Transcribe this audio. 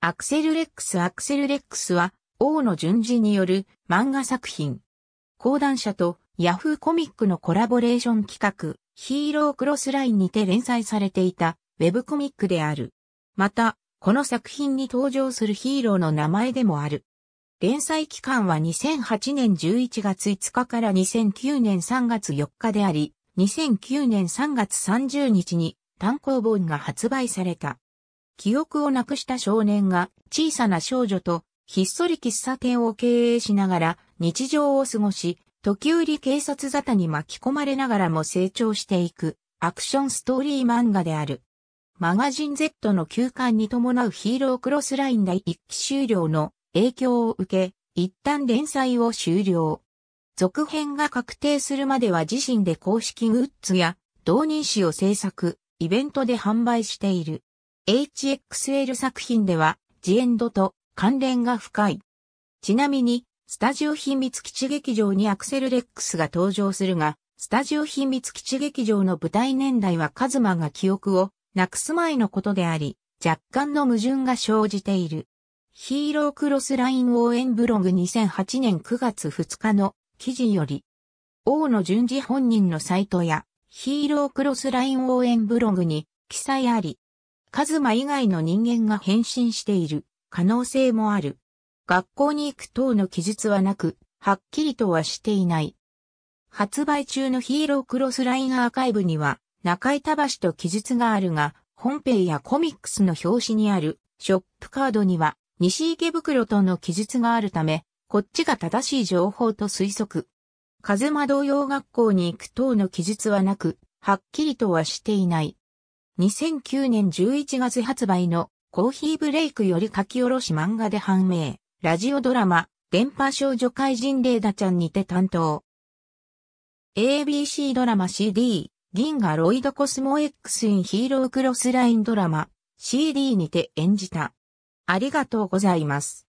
アクセルレックスアクセルレックスは、王の順次による漫画作品。講談社とヤフーコミックのコラボレーション企画、ヒーロークロスラインにて連載されていたウェブコミックである。また、この作品に登場するヒーローの名前でもある。連載期間は2008年11月5日から2009年3月4日であり、2009年3月30日に単行本が発売された。記憶をなくした少年が小さな少女とひっそり喫茶店を経営しながら日常を過ごし、時折警察沙汰に巻き込まれながらも成長していくアクションストーリー漫画である。マガジン Z の休刊に伴うヒーロークロスライン第一期終了の影響を受け、一旦連載を終了。続編が確定するまでは自身で公式グッズや同人誌を制作、イベントで販売している。HXL 作品では、ジエンドと関連が深い。ちなみに、スタジオ秘密基地劇場にアクセル・レックスが登場するが、スタジオ秘密基地劇場の舞台年代はカズマが記憶をなくす前のことであり、若干の矛盾が生じている。ヒーロークロスライン応援ブログ2008年9月2日の記事より、王の順次本人のサイトやヒーロークロスライン応援ブログに記載あり、カズマ以外の人間が変身している可能性もある。学校に行く等の記述はなく、はっきりとはしていない。発売中のヒーロークロスラインアーカイブには、中板橋と記述があるが、本編やコミックスの表紙にあるショップカードには、西池袋との記述があるため、こっちが正しい情報と推測。ズマ同様学校に行く等の記述はなく、はっきりとはしていない。2009年11月発売のコーヒーブレイクより書き下ろし漫画で判明、ラジオドラマ、電波少女怪人レーダちゃんにて担当。ABC ドラマ CD、銀河ロイドコスモ X インヒーロークロスラインドラマ、CD にて演じた。ありがとうございます。